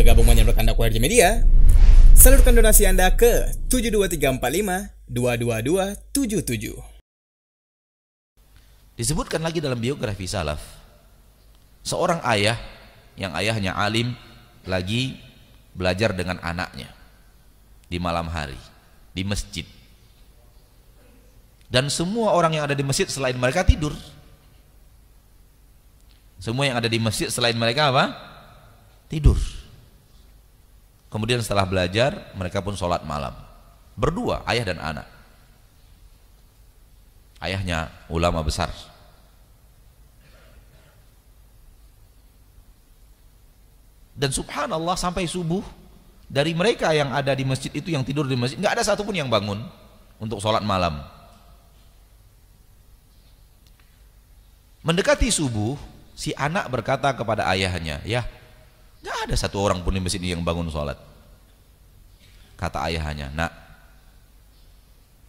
bergabung menyebut Anda Kuarja Media, salurkan donasi Anda ke 72345-22277. Disebutkan lagi dalam biografi Salaf, seorang ayah yang ayahnya alim lagi belajar dengan anaknya di malam hari, di masjid. Dan semua orang yang ada di masjid selain mereka tidur. Semua yang ada di masjid selain mereka apa? Tidur. Kemudian setelah belajar, mereka pun sholat malam. Berdua, ayah dan anak. Ayahnya ulama besar. Dan subhanallah sampai subuh, dari mereka yang ada di masjid itu yang tidur di masjid, nggak ada satupun yang bangun untuk sholat malam. Mendekati subuh, si anak berkata kepada ayahnya, ya tidak ada satu orang pun di masjid ini yang bangun sholat. Kata ayahnya, nak,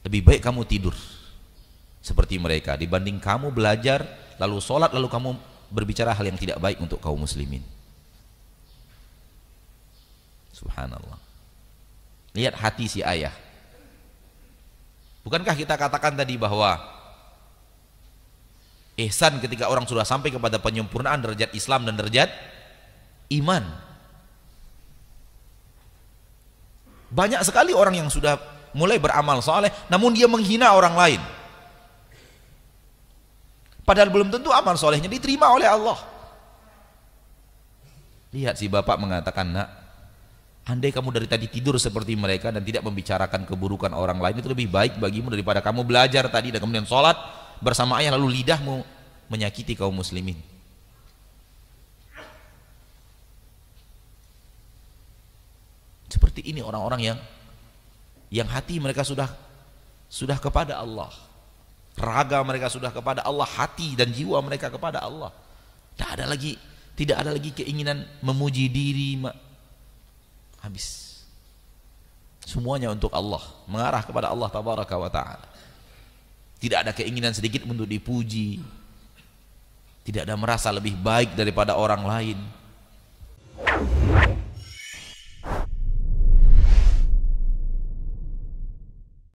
lebih baik kamu tidur seperti mereka dibanding kamu belajar lalu sholat lalu kamu berbicara hal yang tidak baik untuk kaum muslimin. Subhanallah. Lihat hati si ayah. Bukankah kita katakan tadi bahwa ihsan ketika orang sudah sampai kepada penyempurnaan derajat Islam dan derajat iman. Banyak sekali orang yang sudah mulai beramal soleh, namun dia menghina orang lain. Padahal belum tentu amal solehnya diterima oleh Allah. Lihat si bapak mengatakan, nak, andai kamu dari tadi tidur seperti mereka dan tidak membicarakan keburukan orang lain, itu lebih baik bagimu daripada kamu belajar tadi dan kemudian sholat bersama ayah lalu lidahmu menyakiti kaum muslimin. seperti ini orang-orang yang yang hati mereka sudah sudah kepada Allah raga mereka sudah kepada Allah hati dan jiwa mereka kepada Allah tidak ada lagi tidak ada lagi keinginan memuji diri habis semuanya untuk Allah mengarah kepada Allah tabaraka wa taala tidak ada keinginan sedikit untuk dipuji tidak ada merasa lebih baik daripada orang lain